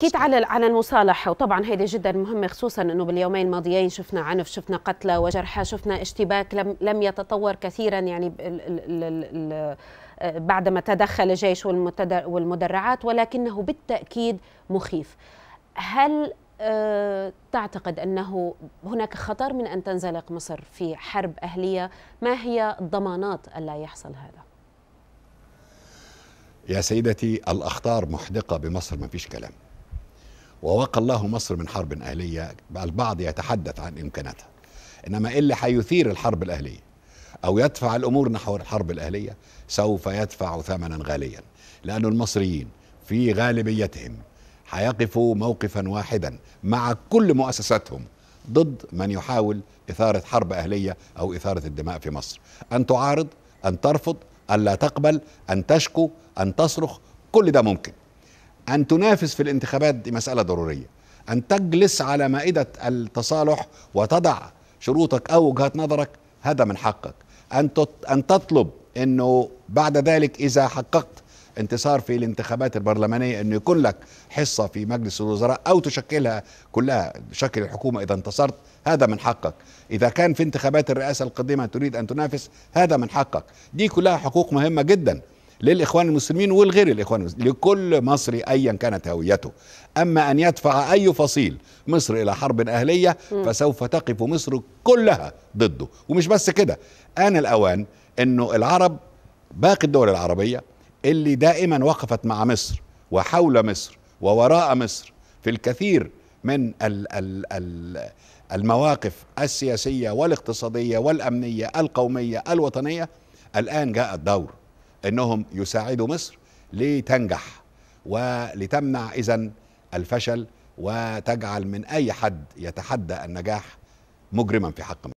اكيد على على المصالحه وطبعا هيدي جدا مهمه خصوصا انه باليومين الماضيين شفنا عنف شفنا قتلى وجرحى شفنا اشتباك لم لم يتطور كثيرا يعني بعدما تدخل الجيش والمدرعات ولكنه بالتاكيد مخيف هل آه، تعتقد انه هناك خطر من ان تنزلق مصر في حرب اهليه ما هي الضمانات الا يحصل هذا يا سيدتي الاخطار محدقه بمصر ما فيش كلام ووقى الله مصر من حرب أهلية البعض يتحدث عن إمكاناتها إنما إيه اللي حيثير الحرب الأهلية أو يدفع الأمور نحو الحرب الأهلية سوف يدفع ثمنا غاليا لأن المصريين في غالبيتهم حيقفوا موقفا واحدا مع كل مؤسساتهم ضد من يحاول إثارة حرب أهلية أو إثارة الدماء في مصر أن تعارض أن ترفض أن لا تقبل أن تشكو أن تصرخ كل ده ممكن أن تنافس في الانتخابات دي مسألة ضرورية أن تجلس على مائدة التصالح وتضع شروطك أو وجهات نظرك هذا من حقك أن, أن تطلب أنه بعد ذلك إذا حققت انتصار في الانتخابات البرلمانية أنه يكون لك حصة في مجلس الوزراء أو تشكلها كلها تشكل الحكومة إذا انتصرت هذا من حقك إذا كان في انتخابات الرئاسة القديمة تريد أن تنافس هذا من حقك دي كلها حقوق مهمة جداً للاخوان المسلمين ولغير الاخوان المسلمين لكل مصري ايا كانت هويته اما ان يدفع اي فصيل مصر الى حرب اهليه فسوف تقف مصر كلها ضده ومش بس كده ان الأوان أنه العرب باقي الدول العربية اللي دائما وقفت مع مصر وحول مصر ووراء مصر في الكثير من ال ال ال المواقف السياسية والاقتصادية والأمنية القومية الوطنية الآن جاء الدور انهم يساعدوا مصر لتنجح ولتمنع اذا الفشل وتجعل من اي حد يتحدى النجاح مجرما في حق مصر